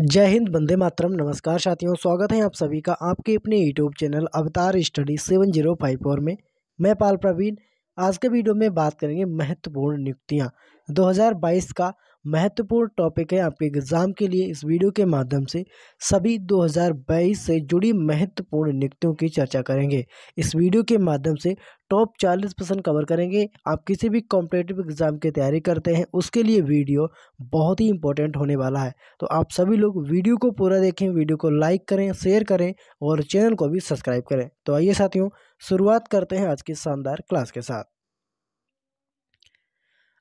जय हिंद बंदे मातरम नमस्कार साथियों स्वागत है आप सभी का आपके अपने YouTube channel Avatar study seven zero five four में मैं पाल प्रवीण आज के वीडियो में बात करेंगे महत्वपूर्ण नियुक्तियां 2022 का महत्वपूर्ण टॉपिक है आपके एग्ज़ाम के लिए इस वीडियो के माध्यम से सभी 2022 से जुड़ी महत्वपूर्ण नियुक्तियों की चर्चा करेंगे इस वीडियो के माध्यम से टॉप 40 परसेंट कवर करेंगे आप किसी भी कॉम्पिटेटिव एग्ज़ाम की तैयारी करते हैं उसके लिए वीडियो बहुत ही इंपॉर्टेंट होने वाला है तो आप सभी लोग वीडियो को पूरा देखें वीडियो को लाइक करें शेयर करें और चैनल को भी सब्सक्राइब करें तो आइए साथियों शुरुआत करते हैं आज की शानदार क्लास के साथ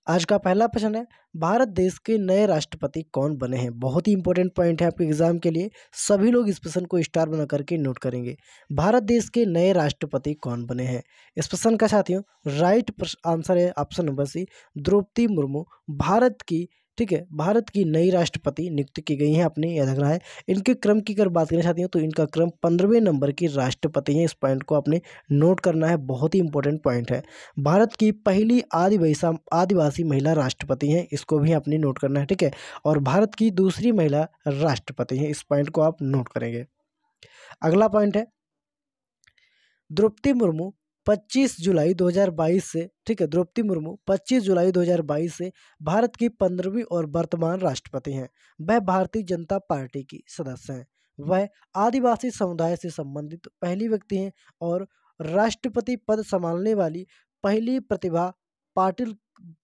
आज का पहला प्रश्न है भारत देश के नए राष्ट्रपति कौन बने हैं बहुत ही इंपॉर्टेंट पॉइंट है आपके एग्जाम के लिए सभी लोग इस प्रश्न को स्टार बना करके नोट करेंगे भारत देश के नए राष्ट्रपति कौन बने हैं इस प्रश्न का साथियों राइट आंसर है option number C Draupadi Murmu Bharat की ठीक है भारत की नई राष्ट्रपति नियुक्त की गई हैं अपनी याद रखना है इनके क्रम की अगर बात करना चाहती हूँ तो इनका क्रम पंद्रहवें नंबर की राष्ट्रपति हैं इस पॉइंट को आपने नोट करना है बहुत ही इंपॉर्टेंट पॉइंट है भारत की पहली आदिवासी आदिवासी महिला राष्ट्रपति हैं इसको भी आपने नोट करना है ठीक है और भारत की दूसरी महिला राष्ट्रपति हैं इस पॉइंट को आप नोट करेंगे अगला पॉइंट है द्रौपदी मुर्मू 25 जुलाई 2022 से ठीक है द्रौपदी मुर्मू 25 जुलाई 2022 से भारत की पंद्रहवीं और वर्तमान राष्ट्रपति हैं वह भारतीय जनता पार्टी की सदस्य हैं वह आदिवासी समुदाय से संबंधित पहली व्यक्ति हैं और राष्ट्रपति पद संभालने वाली पहली प्रतिभा पाटिल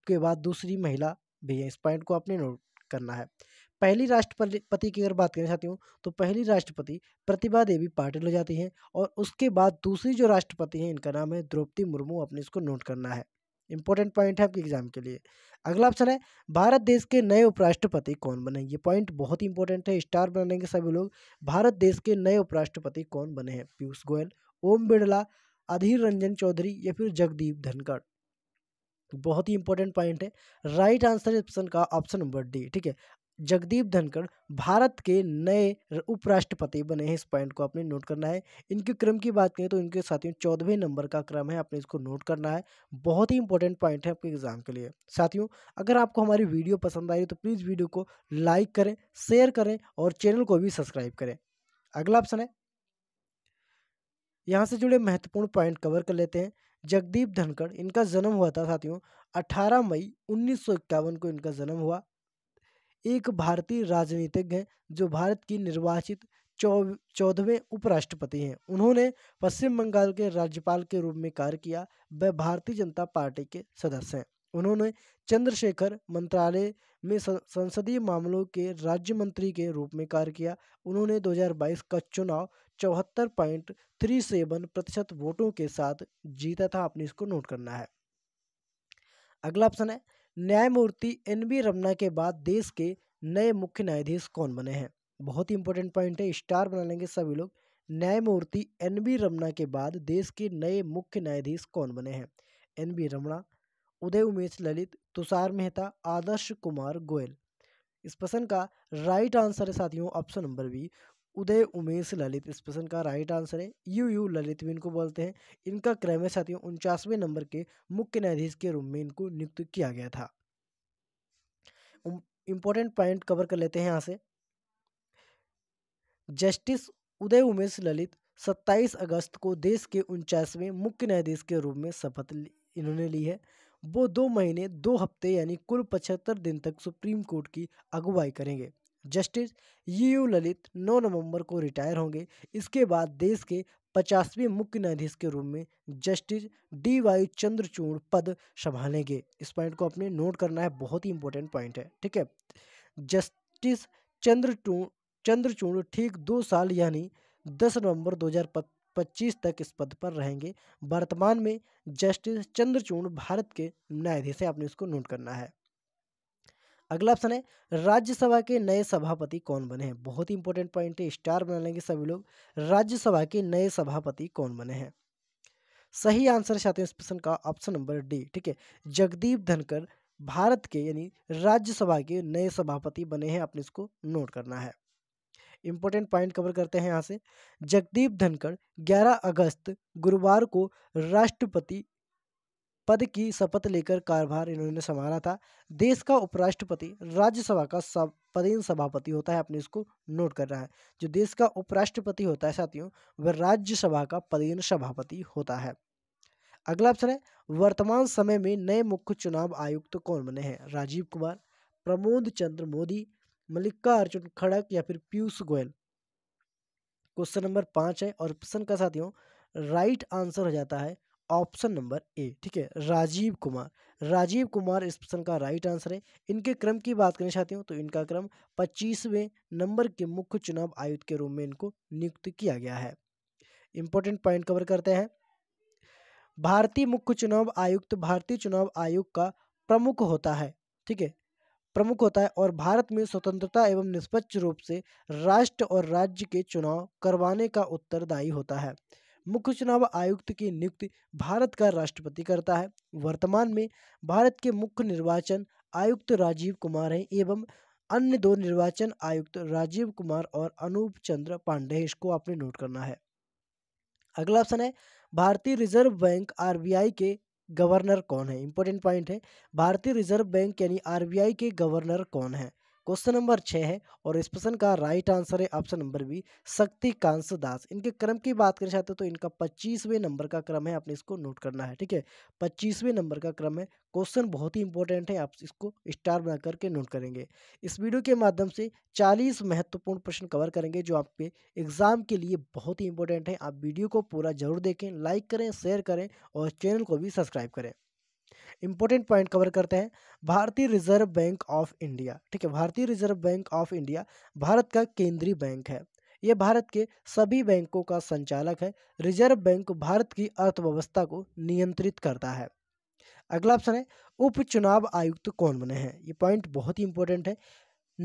के बाद दूसरी महिला भी है इस पॉइंट को आपने नोट करना है पहली राष्ट्रपति की अगर बात करें साथियों तो पहली राष्ट्रपति प्रतिभा देवी पाटिल हो जाती हैं और उसके बाद दूसरी जो राष्ट्रपति हैं इनका नाम है द्रौपदी मुर्मू अपने इसको नोट करना है इंपॉर्टेंट पॉइंट है आपके एग्जाम के लिए अगला ऑप्शन है भारत देश के नए उपराष्ट्रपति कौन बने ये पॉइंट बहुत ही इंपॉर्टेंट है स्टार बनाएंगे सभी लोग भारत देश के नए उपराष्ट्रपति कौन बने हैं पीयूष गोयल ओम बिड़ला अधीर रंजन चौधरी या फिर जगदीप धनखड़ बहुत ही इंपॉर्टेंट पॉइंट है राइट आंसर ऑप्शन का ऑप्शन नंबर डी ठीक है जगदीप धनखड़ भारत के नए उपराष्ट्रपति बने हैं इस पॉइंट को आपने नोट करना है इनके क्रम की बात करें तो इनके साथियों चौदहवें नंबर का क्रम है आपने इसको नोट करना है बहुत ही इंपॉर्टेंट पॉइंट है आपके एग्जाम के लिए साथियों अगर आपको हमारी वीडियो पसंद आई तो प्लीज़ वीडियो को लाइक करें शेयर करें और चैनल को भी सब्सक्राइब करें अगला ऑप्शन है यहाँ से जुड़े महत्वपूर्ण पॉइंट कवर कर लेते हैं जगदीप धनखड़ इनका जन्म हुआ था साथियों 18 मई उन्नीस को इनका जन्म हुआ एक भारतीय राजनीतिज्ञ हैं जो भारत की निर्वाचित चौदहवें उपराष्ट्रपति हैं उन्होंने पश्चिम बंगाल के राज्यपाल के रूप में कार्य किया वे भारतीय जनता पार्टी के सदस्य हैं उन्होंने चंद्रशेखर मंत्रालय में संसदीय मामलों के राज्य मंत्री के रूप में कार्य किया उन्होंने 2022 का चुनाव चौहत्तर पॉइंट थ्री सेवन प्रतिशत वोटों के साथ जीता था आपने इसको नोट करना है अगला ऑप्शन है न्यायमूर्ति एन बी रमना के बाद देश के नए मुख्य न्यायाधीश कौन बने हैं बहुत ही इंपॉर्टेंट पॉइंट है स्टार बना लेंगे सभी लोग न्यायमूर्ति एन बी रमना के बाद देश के नए मुख्य न्यायाधीश कौन बने हैं एन बी रमना उदय उमेश ललित तुषार मेहता आदर्श कुमार गोयल इस प्रश्न का राइट आंसर है साथियों option number B Uday Umesh Lalit इस प्रश्न का राइट आंसर है यू यू ललित भी इनको बोलते हैं इनका क्रम साथियों उनचासवें नंबर के मुख्य न्यायाधीश के रूप में इनको नियुक्त किया गया था इंपॉर्टेंट पॉइंट कवर कर लेते हैं यहाँ से जस्टिस उदय उमेश ललित 27 अगस्त को देश के उनचासवें मुख्य न्यायाधीश के रूप में शपथ इन्होंने ली है वो दो महीने दो हफ्ते यानी कुल पचहत्तर दिन तक सुप्रीम कोर्ट की अगुवाई करेंगे जस्टिस यू ललित 9 नवंबर को रिटायर होंगे इसके बाद देश के पचासवें मुख्य न्यायाधीश के रूप में जस्टिस डी वाई चंद्रचूड़ पद संभालेंगे इस पॉइंट को अपने नोट करना है बहुत ही इंपॉर्टेंट पॉइंट है ठीक है जस्टिस चंद्रचूड़ चंद्रचूड़ ठीक दो साल यानी दस नवंबर 2025 तक इस पद पर रहेंगे वर्तमान में जस्टिस चंद्रचूड़ भारत के न्यायाधीश है आपने इसको नोट करना है अगला ऑप्शन है राज्यसभा के नए सभापति कौन बने हैं बहुत ही इंपॉर्टेंट पॉइंट है स्टार बना लेंगे सभी लोग राज्यसभा के नए सभापति कौन बने हैं सही आंसर चाहते हैं इस प्रश्न का ऑप्शन नंबर डी ठीक है जगदीप धनकर भारत के यानी राज्यसभा के नए सभापति बने हैं आपने इसको नोट करना है इंपॉर्टेंट पॉइंट कवर करते हैं यहाँ से जगदीप धनकर 11 अगस्त गुरुवार को राष्ट्रपति पद की शपथ लेकर कार्यभार इन्होंने संभाला था देश का उपराष्ट्रपति राज्यसभा का सब पदेन सभापति होता है अपने इसको नोट रहा है जो देश का उपराष्ट्रपति होता है साथियों वह राज्यसभा का पदेन सभापति होता है अगला ऑप्शन है वर्तमान समय में नए मुख्य चुनाव आयुक्त तो कौन बने हैं राजीव कुमार प्रमोद चंद्र मोदी मल्लिका अर्जुन खड़क या फिर पीयूष गोयल क्वेश्चन नंबर पांच है और ऑप्शन का साथियों राइट आंसर हो जाता है ऑप्शन नंबर ए ठीक है राजीव कुमार राजीव कुमार इस प्रश्न का राइट आंसर है इनके क्रम की बात करना चाहती हूँ तो इनका क्रम पच्चीसवें नंबर के मुख्य चुनाव आयुक्त के रूप में इनको नियुक्त किया गया है इंपॉर्टेंट पॉइंट कवर करते हैं भारतीय मुख्य चुनाव आयुक्त भारतीय चुनाव आयोग का प्रमुख होता है ठीक है प्रमुख होता है और भारत में स्वतंत्रता एवं निष्पक्ष रूप से राष्ट्र और राज्य के चुनाव करवाने का उत्तरदायी होता है मुख्य चुनाव आयुक्त की नियुक्ति भारत का राष्ट्रपति करता है वर्तमान में भारत के मुख्य निर्वाचन आयुक्त राजीव कुमार हैं एवं अन्य दो निर्वाचन आयुक्त राजीव कुमार और अनूप चंद्र पांडे इसको आपने नोट करना है अगला ऑप्शन है भारतीय रिजर्व बैंक आर के गवर्नर कौन है इंपॉर्टेंट पॉइंट है भारतीय रिजर्व बैंक यानी आर के गवर्नर कौन है क्वेश्चन नंबर छः है और इस प्रश्न का राइट आंसर है option number B Shaktikanta Das इनके क्रम की बात करना चाहते हो तो इनका पच्चीसवें नंबर का क्रम है आपने इसको नोट करना है ठीक है पच्चीसवें नंबर का क्रम है क्वेश्चन बहुत ही इंपॉर्टेंट है आप इसको स्टार बना करके नोट करेंगे इस वीडियो के माध्यम से चालीस महत्वपूर्ण प्रश्न कवर करेंगे जो आपके एग्जाम के लिए बहुत ही इंपॉर्टेंट है आप वीडियो को पूरा जरूर देखें लाइक करें शेयर करें और चैनल को भी सब्सक्राइब करें इंपॉर्टेंट पॉइंट कवर करते हैं भारतीय रिजर्व बैंक ऑफ इंडिया ठीक है भारतीय रिजर्व बैंक ऑफ इंडिया भारत का केंद्रीय बैंक है ये भारत के सभी बैंकों का संचालक है रिजर्व बैंक भारत की अर्थव्यवस्था को नियंत्रित करता है अगला ऑप्शन है उपचुनाव आयुक्त कौन बने हैं ये पॉइंट बहुत ही इंपॉर्टेंट है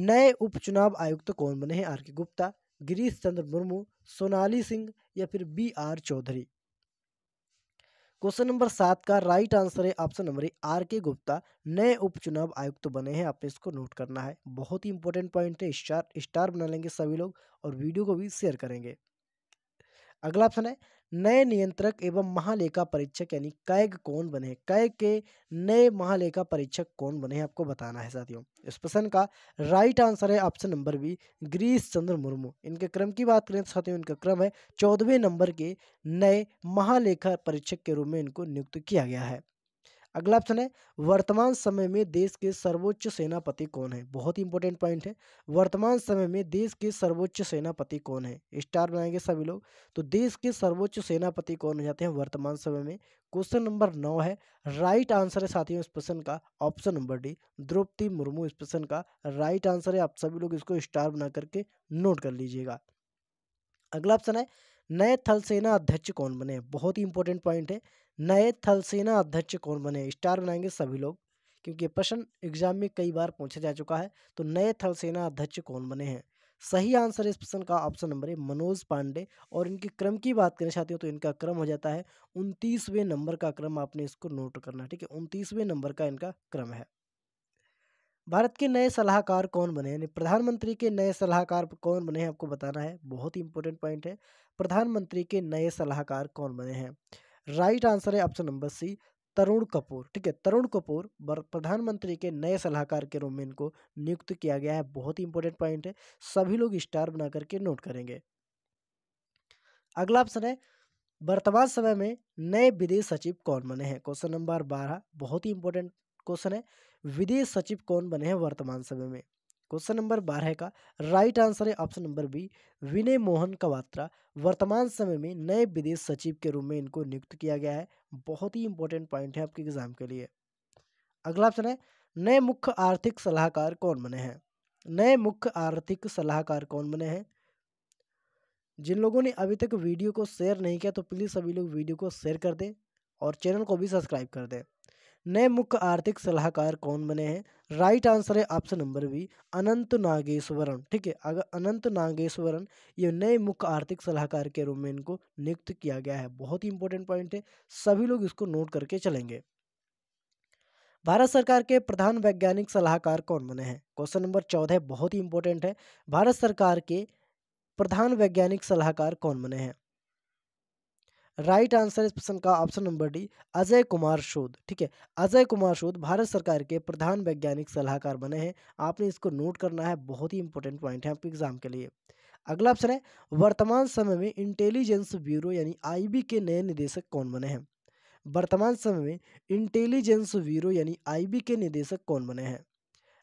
नए उपचुनाव आयुक्त कौन बने हैं आर के गुप्ता गिरीश चंद्र मुर्मू सोनाली सिंह या फिर B R Chaudhary question number सात का राइट आंसर है option number R K Gupta नए उपचुनाव आयुक्त तो बने हैं आपने इसको नोट करना है बहुत ही इंपॉर्टेंट पॉइंट है स्टार स्टार बना लेंगे सभी लोग और वीडियो को भी शेयर करेंगे अगला ऑप्शन है नए नियंत्रक एवं महालेखा परीक्षक यानी कैग कौन बने कैग के नए महालेखा परीक्षक कौन बने आपको बताना है साथियों इस प्रश्न का राइट आंसर है option number B Girish Chandra Murmu इनके क्रम की बात करें तो साथियों इनका क्रम है चौदहवें नंबर के नए महालेखा परीक्षक के रूप में इनको नियुक्त किया गया है अगला ऑप्शन है वर्तमान समय में देश के सर्वोच्च सेनापति कौन है बहुत इंपॉर्टेंट पॉइंट है वर्तमान समय में देश के सर्वोच्च सेनापति कौन है स्टार बनाएंगे सभी लोग तो देश के सर्वोच्च सेनापति कौन हो जाते हैं वर्तमान समय में क्वेश्चन नंबर नौ है राइट आंसर है साथियों इस प्रश्न का option number D Draupadi Murmu इस प्रश्न का राइट आंसर है आप सभी लोग इसको स्टार बना करके नोट कर लीजिएगा अगला ऑप्शन है नए थल सेना अध्यक्ष कौन बने बहुत ही इंपॉर्टेंट पॉइंट है नए थलसेना अध्यक्ष कौन बने स्टार बनाएंगे सभी लोग क्योंकि प्रश्न एग्जाम में कई बार पूछा जा चुका है तो नए थलसेना अध्यक्ष कौन बने हैं सही आंसर इस प्रश्न का ऑप्शन नंबर है मनोज पांडे और इनके क्रम की बात करना चाहते हो तो इनका क्रम हो जाता है उनतीसवें नंबर का क्रम आपने इसको नोट करना ठीक है उनतीसवें नंबर का इनका क्रम है भारत के नए सलाहकार कौन बने यानी प्रधानमंत्री के नए सलाहकार कौन बने हैं आपको बताना है बहुत ही इंपॉर्टेंट पॉइंट है प्रधानमंत्री के नए सलाहकार कौन बने हैं राइट आंसर है option number C Tarun Kapoor ठीक है तरुण कपूर प्रधानमंत्री के नए सलाहकार के रूप में इनको नियुक्त किया गया है बहुत ही इंपॉर्टेंट पॉइंट है सभी लोग स्टार बना करके नोट करेंगे अगला ऑप्शन है वर्तमान समय में नए विदेश सचिव कौन बने हैं क्वेश्चन नंबर बारह बहुत ही इंपॉर्टेंट क्वेश्चन है विदेश सचिव कौन बने हैं वर्तमान समय में क्वेश्चन नंबर बारह का राइट आंसर है option number B Vinay Mohan Kwatra वर्तमान समय में नए विदेश सचिव के रूप में इनको नियुक्त किया गया है बहुत ही इंपॉर्टेंट पॉइंट है आपके एग्जाम के लिए अगला ऑप्शन है नए मुख्य आर्थिक सलाहकार कौन बने हैं नए मुख्य आर्थिक सलाहकार कौन बने हैं जिन लोगों ने अभी तक वीडियो को शेयर नहीं किया तो प्लीज़ सभी लोग वीडियो को शेयर कर दें और चैनल को भी सब्सक्राइब कर दें नए मुख्य आर्थिक सलाहकार कौन बने हैं राइट आंसर है option number B Anant Nageswaran ठीक है अगर अनंत नागेश्वरन ये नए मुख्य आर्थिक सलाहकार के रूप में इनको नियुक्त किया गया है बहुत ही इंपॉर्टेंट पॉइंट है सभी लोग इसको नोट करके चलेंगे भारत सरकार के प्रधान वैज्ञानिक सलाहकार कौन बने हैं क्वेश्चन नंबर चौदह बहुत ही इंपॉर्टेंट है भारत सरकार के प्रधान वैज्ञानिक सलाहकार कौन बने हैं राइट आंसर इस प्रश्न का option number D Ajay Kumar Sood ठीक है अजय कुमार शोध भारत सरकार के प्रधान वैज्ञानिक सलाहकार बने हैं आपने इसको नोट करना है बहुत ही इंपॉर्टेंट पॉइंट है आपके एग्जाम के लिए अगला ऑप्शन है वर्तमान समय में इंटेलिजेंस ब्यूरो यानी आई के नए निदेशक कौन बने हैं वर्तमान समय में इंटेलिजेंस ब्यूरो यानी आई के निदेशक कौन बने हैं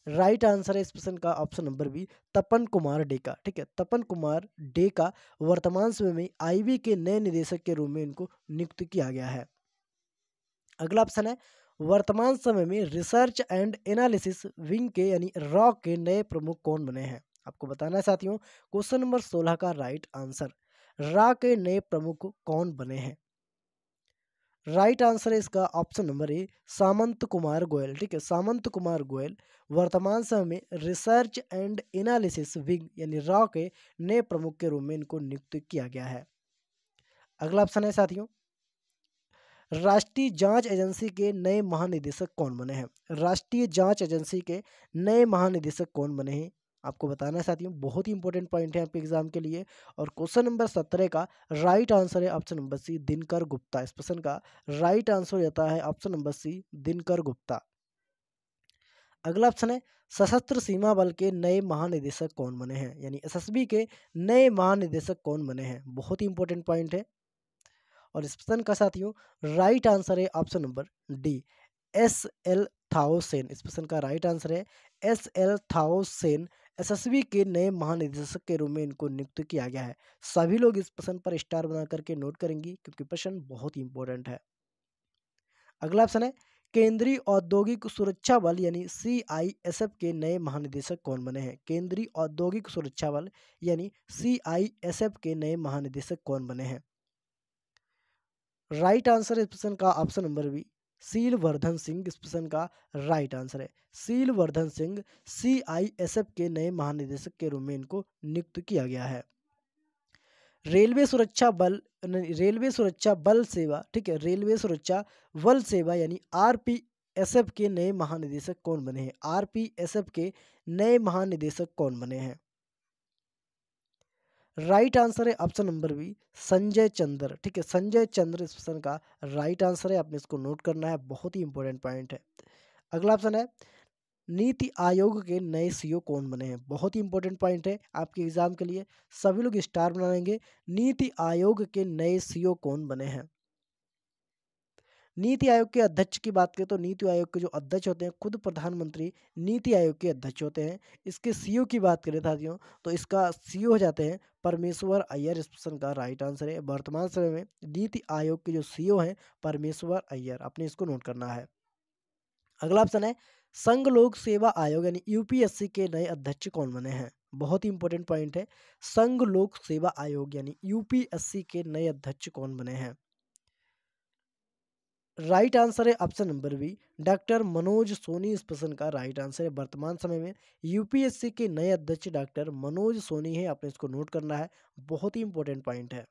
राइट आंसर है इस प्रश्न का option number B Tapan Kumar Deka ठीक है तपन कुमार डे का वर्तमान समय में आईबी के नए निदेशक के रूप में इनको नियुक्त किया गया है अगला ऑप्शन है वर्तमान समय में रिसर्च एंड एनालिसिस विंग के यानी रॉ के नए प्रमुख कौन बने हैं आपको बताना है साथियों क्वेश्चन नंबर सोलह का राइट आंसर रा के नए प्रमुख कौन बने हैं राइट आंसर है इसका option number A Samant Kumar Goel ठीक है सामंत कुमार गोयल वर्तमान समय में रिसर्च एंड एनालिसिस विंग यानी रॉ के नए प्रमुख के रूप में इनको नियुक्त किया गया है अगला ऑप्शन है साथियों राष्ट्रीय जांच एजेंसी के नए महानिदेशक कौन बने हैं राष्ट्रीय जांच एजेंसी के नए महानिदेशक कौन बने हैं आपको बताना है साथियों बहुत ही इंपॉर्टेंट पॉइंट है आपके एग्जाम के लिए और क्वेश्चन नंबर सत्रह का राइट आंसर है option number C Dinkar Gupta इस प्रश्न का राइट आंसर रहता है option number C Dinkar Gupta अगला ऑप्शन है सशस्त्र सीमा बल के नए महानिदेशक कौन बने हैं यानी एसएसबी के नए महानिदेशक कौन बने हैं बहुत ही इंपॉर्टेंट पॉइंट है और इस प्रश्न का साथियों राइट आंसर है option number D S L Thaosen इस प्रश्न का राइट आंसर है एस एल थाओसेन एसएसबी के नए महानिदेशक के रूप में इनको नियुक्त किया गया है सभी लोग इस प्रश्न पर स्टार बना करके नोट करेंगे क्योंकि प्रश्न बहुत ही इंपॉर्टेंट है अगला ऑप्शन है केंद्रीय औद्योगिक सुरक्षा बल यानी सीआईएसएफ के नए महानिदेशक कौन बने हैं केंद्रीय औद्योगिक सुरक्षा बल यानी सीआईएसएफ के नए महानिदेशक कौन बने हैं राइट आंसर इस प्रश्न का option number B Vardhan Singh इस प्रश्न का राइट आंसर है वर्धन सिंह सीआईएसएफ के नए महानिदेशक के रूप में इनको नियुक्त किया गया है रेलवे सुरक्षा बल रेलवे सुरक्षा बल सेवा ठीक है रेलवे सुरक्षा बल सेवा यानी आरपीएसएफ के नए महानिदेशक कौन बने हैं आरपीएसएफ के नए महानिदेशक कौन बने हैं राइट आंसर है option number B Sanjay Chandra ठीक है संजय चंद्र इस क्वेश्चन का राइट आंसर है आपने इसको नोट करना है बहुत ही इंपॉर्टेंट पॉइंट है अगला ऑप्शन है नीति आयोग के नए सीईओ e कौन बने हैं बहुत ही इंपॉर्टेंट पॉइंट है आपके एग्जाम के लिए सभी लोग स्टार बनाएंगे नीति आयोग के नए सीईओ e कौन बने हैं नीति आयोग के अध्यक्ष की बात करें तो नीति आयोग के जो अध्यक्ष होते हैं खुद प्रधानमंत्री नीति आयोग के अध्यक्ष होते हैं इसके सीईओ की बात करें साथियों तो इसका सीईओ हो जाते हैं परमेश्वर अय्यर इस प्रश्न का राइट आंसर है वर्तमान समय में नीति आयोग के जो सीईओ हैं परमेश्वर अय्यर आपने इसको नोट करना है अगला ऑप्शन है संघ लोक सेवा आयोग यानी यूपीएससी के नए अध्यक्ष कौन बने हैं बहुत ही इंपॉर्टेंट पॉइंट है संघ लोक सेवा आयोग यानी यूपीएससी के नए अध्यक्ष कौन बने हैं राइट आंसर है option number B doctor Manoj Soni इस प्रश्न का राइट आंसर है वर्तमान समय में यूपीएससी के नए अध्यक्ष डॉक्टर मनोज सोनी है आपने इसको नोट करना है बहुत ही इंपॉर्टेंट पॉइंट है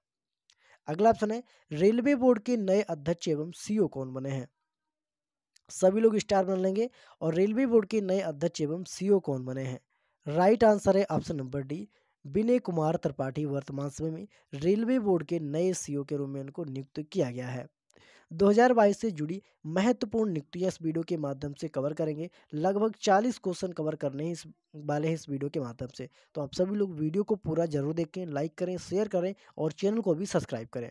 अगला ऑप्शन है रेलवे बोर्ड के नए अध्यक्ष एवं सीईओ कौन बने हैं सभी लोग स्टार बन लेंगे और रेलवे बोर्ड के नए अध्यक्ष एवं सीईओ कौन बने हैं राइट आंसर है option number D Vinay Kumar Tripathi वर्तमान समय में रेलवे बोर्ड के नए सीईओ के रूप में उनको नियुक्त किया गया है 2022 से जुड़ी महत्वपूर्ण नियुक्तियाँ इस वीडियो के माध्यम से कवर करेंगे लगभग 40 क्वेश्चन कवर करने इस वाले हैं इस वीडियो के माध्यम से तो आप सभी लोग वीडियो को पूरा जरूर देखें लाइक करें शेयर करें और चैनल को भी सब्सक्राइब करें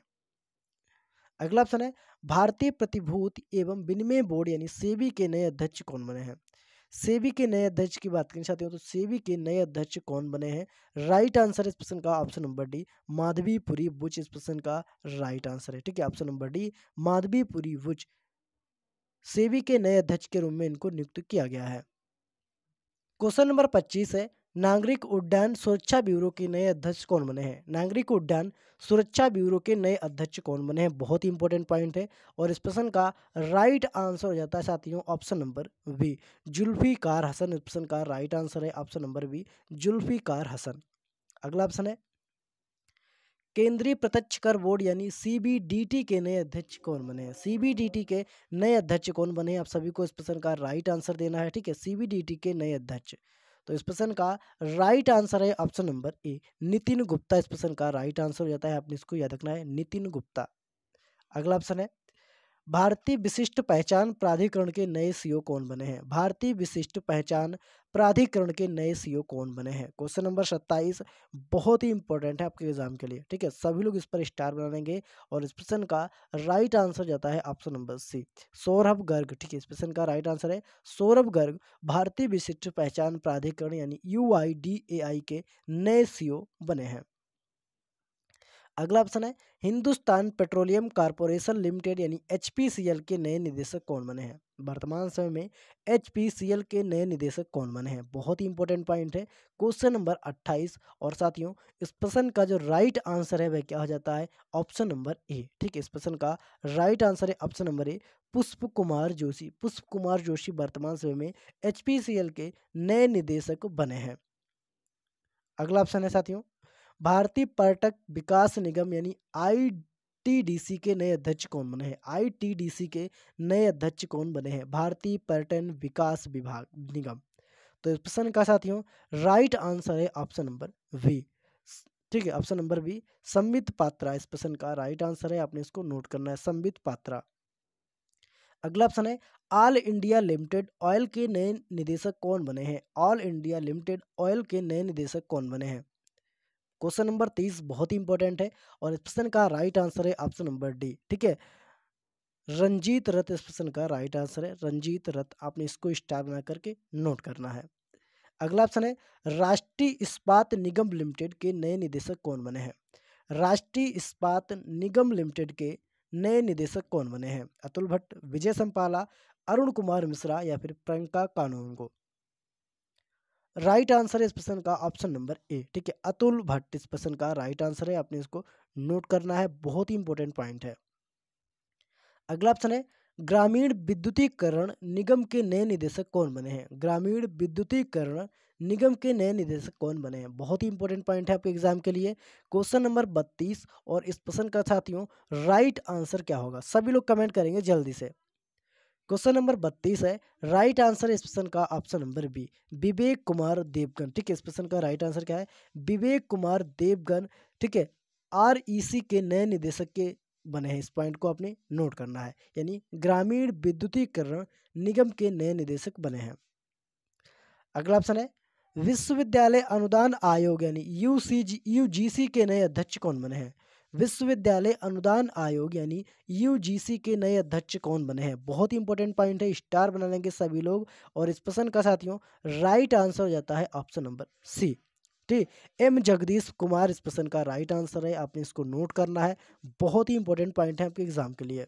अगला ऑप्शन है भारतीय प्रतिभूत एवं विनिमय बोर्ड यानी सेबी के नए अध्यक्ष कौन बने हैं सेबी के नए अध्यक्ष की बात करनी चाहते हो तो सेबी के नए अध्यक्ष कौन बने हैं राइट आंसर इस प्रश्न का option number D Madhabi Puri Buch इस प्रश्न का राइट आंसर है ठीक है option number D Madhabi Puri Buch SEBI के नए अध्यक्ष के रूप में इनको नियुक्त किया गया है क्वेश्चन नंबर पच्चीस है नागरिक उड्डयन सुरक्षा ब्यूरो के नए अध्यक्ष कौन बने हैं नागरिक उड्डयन सुरक्षा ब्यूरो के नए अध्यक्ष कौन बने हैं बहुत ही इंपॉर्टेंट पॉइंट है और इस प्रश्न का राइट आंसर हो जाता है साथियों option number B Zulfiquar Hasan इस प्रश्न का राइट आंसर है option number B Zulfiquar Hasan अगला ऑप्शन है केंद्रीय प्रत्यक्ष कर बोर्ड यानी सीबीडीटी के नए अध्यक्ष कौन बने हैं सीबीडीटी के नए अध्यक्ष कौन बने हैं आप सभी को इस प्रश्न का राइट आंसर देना है ठीक है सीबीडीटी के नए अध्यक्ष तो इस प्रश्न का राइट आंसर है option number A Nitin Gupta इस प्रश्न का राइट आंसर हो जाता है आपने इसको याद रखना है नितिन गुप्ता अगला ऑप्शन है भारतीय विशिष्ट पहचान प्राधिकरण के नए सीईओ कौन बने हैं भारतीय विशिष्ट पहचान प्राधिकरण के नए सीईओ कौन बने हैं क्वेश्चन नंबर सत्ताईस बहुत ही इंपॉर्टेंट है आपके एग्जाम के लिए ठीक है सभी लोग इस पर स्टार बनाएंगे और इस प्रश्न का राइट आंसर जाता है option number C Saurabh Garg ठीक है इस प्रश्न का राइट आंसर है सौरभ गर्ग भारतीय विशिष्ट पहचान प्राधिकरण यानी यू के नए सी बने हैं अगला ऑप्शन है हिंदुस्तान पेट्रोलियम कारपोरेशन लिमिटेड यानी एच के नए निदेशक कौन बने हैं वर्तमान समय में एच के नए निदेशक कौन बने हैं बहुत ही इंपॉर्टेंट पॉइंट है क्वेश्चन नंबर 28 और साथियों इस प्रश्न का जो राइट आंसर है वह क्या हो जाता है ऑप्शन नंबर ए ठीक है इस प्रश्न का राइट आंसर है option number A Pushp Kumar Joshi पुष्प कुमार जोशी वर्तमान समय में एच के नए निदेशक बने हैं अगला ऑप्शन है साथियों भारतीय पर्यटक विकास निगम यानी आई सी के नए अध्यक्ष कौन बने हैं सी के नए अध्यक्ष कौन बने हैं भारतीय पर्यटन विकास विभाग निगम तो इस प्रश्न का साथियों राइट आंसर है ऑप्शन नंबर वी ठीक है option number B Sambit Patra इस प्रश्न का राइट आंसर है आपने इसको नोट करना है संबित पात्रा अगला ऑप्शन है ऑल इंडिया लिमिटेड ऑयल के नए निदेशक कौन बने हैं ऑल इंडिया लिमिटेड ऑयल के नए निदेशक कौन बने हैं क्वेश्चन नंबर तेईस बहुत ही इंपॉर्टेंट है और इस प्रश्न का राइट आंसर है ऑप्शन नंबर डी ठीक है रंजीत रथ इस प्रश्न का राइट आंसर है रंजीत रथ आपने इसको स्टार बना करके नोट करना है अगला ऑप्शन है राष्ट्रीय इस्पात निगम लिमिटेड के नए निदेशक कौन बने हैं राष्ट्रीय इस्पात निगम लिमिटेड के नए निदेशक कौन बने हैं अतुल भट्ट विजय संपाला अरुण कुमार मिश्रा या फिर प्रियंका कानूनगो राइट आंसर है इस प्रश्न का ऑप्शन नंबर ए ठीक है अतुल भट्ट इस प्रश्न का राइट आंसर है आपने इसको नोट करना है बहुत ही इंपॉर्टेंट पॉइंट है अगला ऑप्शन है ग्रामीण विद्युतीकरण निगम के नए निदेशक कौन बने हैं ग्रामीण विद्युतीकरण निगम के नए निदेशक कौन बने हैं बहुत ही इंपॉर्टेंट पॉइंट है आपके एग्जाम के लिए क्वेश्चन नंबर बत्तीस और इस प्रश्न का साथियों राइट आंसर क्या होगा सभी लोग कमेंट करेंगे जल्दी से क्वेश्चन नंबर बत्तीस है राइट आंसर इस प्रश्न का option number B Vivek Kumar Devangan ठीक है इस प्रश्न का राइट आंसर क्या है विवेक कुमार देवगन ठीक है आर e के नए निदेशक के बने हैं इस पॉइंट को आपने नोट करना है यानी ग्रामीण विद्युतीकरण निगम के नए निदेशक बने हैं अगला ऑप्शन है विश्वविद्यालय अनुदान आयोग यानी यू सी के नए अध्यक्ष कौन बने हैं विश्वविद्यालय अनुदान आयोग यानी यूजीसी के नए अध्यक्ष कौन बने हैं बहुत ही इंपॉर्टेंट पॉइंट है स्टार बना लेंगे सभी लोग और इस प्रश्न का साथियों राइट आंसर हो जाता है ऑप्शन नंबर सी ठीक एम जगदीश कुमार इस प्रश्न का राइट आंसर है आपने इसको नोट करना है बहुत ही इंपॉर्टेंट पॉइंट है आपके एग्जाम के लिए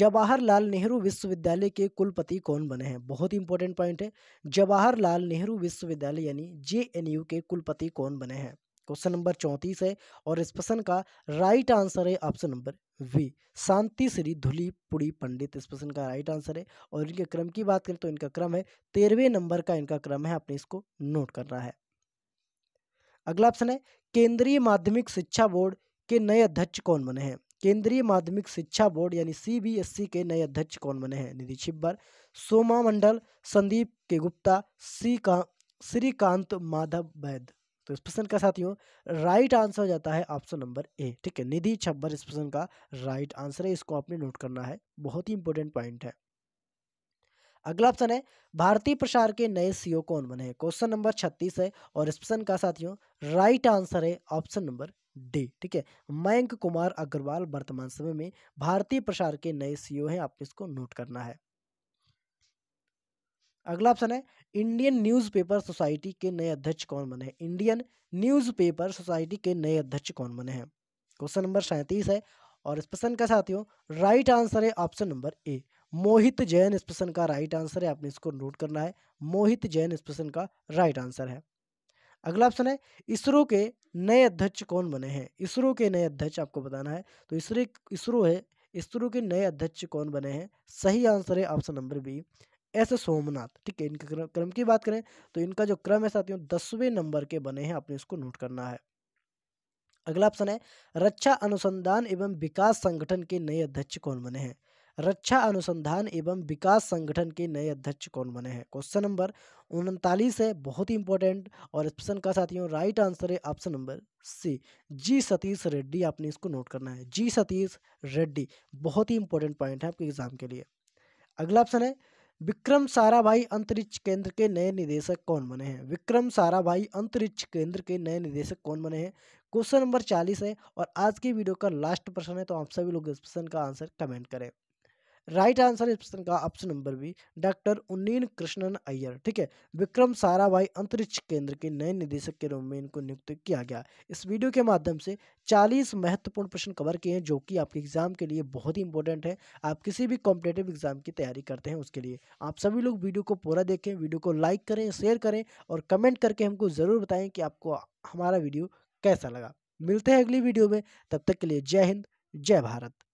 जवाहरलाल नेहरू विश्वविद्यालय के कुलपति कौन बने हैं बहुत ही इंपॉर्टेंट पॉइंट है जवाहरलाल नेहरू विश्वविद्यालय यानी जे के कुलपति कौन बने हैं क्वेश्चन नंबर चौंतीस है और इस प्रश्न का राइट आंसर है option number V Santishree Dhulipudi पंडित इस प्रश्न का राइट आंसर है और इनके क्रम की बात करें तो इनका क्रम है तेरहवें नंबर का इनका क्रम है आपने इसको नोट करना है अगला ऑप्शन है केंद्रीय माध्यमिक शिक्षा बोर्ड के नए अध्यक्ष कौन बने हैं केंद्रीय माध्यमिक शिक्षा बोर्ड यानी सीबीएसई e के नए अध्यक्ष कौन बने हैं निधि छिब्बर सोमा मंडल संदीप के गुप्ता सी का श्रीकांत माधव वैद्य तो इस प्रश्न का साथियों राइट आंसर हो जाता है ऑप्शन नंबर ए ठीक है निधि छब्बर इस प्रश्न का राइट आंसर है इसको आपने नोट करना है बहुत ही इंपॉर्टेंट पॉइंट है अगला ऑप्शन है भारतीय प्रसार के नए सीओ e कौन बने हैं क्वेश्चन नंबर छत्तीस है और इस प्रश्न का साथियों राइट आंसर है ऑप्शन नंबर डी ठीक है मयंक कुमार अग्रवाल वर्तमान समय में भारतीय प्रसार के नए सीईओ e हैं आपने इसको नोट करना है अगला ऑप्शन है इंडियन न्यूज़पेपर सोसाइटी के नए अध्यक्ष कौन बने हैं इंडियन न्यूज़पेपर सोसाइटी के नए अध्यक्ष कौन बने हैं क्वेश्चन नंबर सैंतीस है और इस प्रश्न का साथियों राइट आंसर है option number A Mohit Jain इस प्रश्न का राइट आंसर है आपने इसको नोट करना है मोहित जैन इस प्रश्न का राइट आंसर है अगला ऑप्शन है इसरो के नए अध्यक्ष कौन बने हैं इसरो के नए अध्यक्ष आपको बताना है तो इसरो इसरो है इसरो के नए अध्यक्ष कौन बने हैं सही आंसर है option number B S Somanath ठीक है इनके क्रम की बात करें तो इनका जो क्रम है साथियों दसवें नंबर के बने हैं आपने इसको नोट करना है अगला ऑप्शन है रक्षा अनुसंधान एवं विकास संगठन के नए अध्यक्ष कौन बने हैं रक्षा अनुसंधान एवं विकास संगठन के नए अध्यक्ष कौन बने हैं क्वेश्चन नंबर उनतालीस है बहुत ही इंपॉर्टेंट और ऑप्शन का साथियों राइट आंसर है option number C G Satheesh Reddy आपने इसको नोट करना है जी सतीश रेड्डी बहुत ही इंपॉर्टेंट पॉइंट है आपके एग्जाम के लिए अगला ऑप्शन है विक्रम साराभाई अंतरिक्ष केंद्र के नए निदेशक कौन बने हैं विक्रम साराभाई अंतरिक्ष केंद्र के नए निदेशक कौन बने हैं क्वेश्चन नंबर चालीस है और आज की वीडियो का लास्ट प्रश्न है तो आप सभी लोग इस प्रश्न का आंसर कमेंट करें राइट आंसर इस प्रश्न का option number B doctor Unnikrishnan Iyer ठीक है विक्रम साराभाई अंतरिक्ष केंद्र के नए निदेशक के रूप में इनको नियुक्त किया गया इस वीडियो के माध्यम से 40 महत्वपूर्ण प्रश्न कवर किए हैं जो कि आपके एग्जाम के लिए बहुत ही इंपॉर्टेंट है आप किसी भी कॉम्पिटेटिव एग्जाम की तैयारी करते हैं उसके लिए आप सभी लोग वीडियो को पूरा देखें वीडियो को लाइक करें शेयर करें और कमेंट करके हमको ज़रूर बताएं कि आपको हमारा वीडियो कैसा लगा मिलते हैं अगली वीडियो में तब तक के लिए जय हिंद जय भारत